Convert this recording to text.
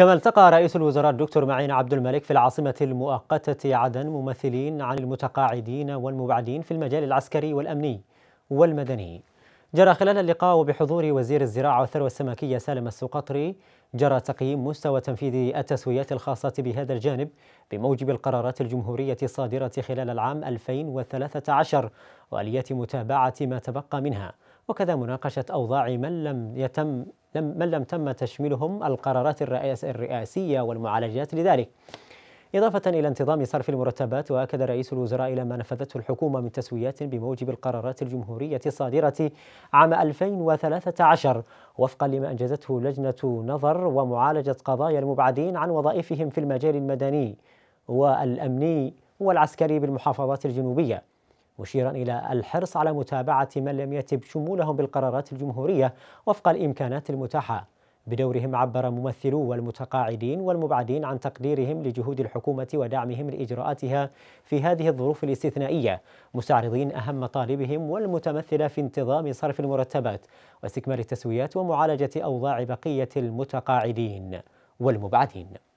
كما التقى رئيس الوزراء الدكتور معين عبد الملك في العاصمة المؤقتة عدن ممثلين عن المتقاعدين والمبعدين في المجال العسكري والأمني والمدني جرى خلال اللقاء وبحضور وزير الزراعة والثروة السمكية سالم السقطري جرى تقييم مستوى تنفيذ التسويات الخاصة بهذا الجانب بموجب القرارات الجمهورية الصادرة خلال العام 2013 وآليات متابعة ما تبقى منها وكذا مناقشة أوضاع من لم يتم لم من لم تم تشملهم القرارات الرئاسية والمعالجات لذلك إضافة إلى انتظام صرف المرتبات وأكد رئيس الوزراء إلى ما نفذته الحكومة من تسويات بموجب القرارات الجمهورية الصادرة عام 2013 وفقا لما أنجزته لجنة نظر ومعالجة قضايا المبعدين عن وظائفهم في المجال المدني والأمني والعسكري بالمحافظات الجنوبية مشيرا إلى الحرص على متابعة من لم يتب شمولهم بالقرارات الجمهورية وفق الإمكانات المتاحة بدورهم عبر ممثلو والمتقاعدين والمبعدين عن تقديرهم لجهود الحكومة ودعمهم لإجراءاتها في هذه الظروف الاستثنائية مستعرضين أهم مطالبهم والمتمثلة في انتظام صرف المرتبات واستكمال التسويات ومعالجة أوضاع بقية المتقاعدين والمبعدين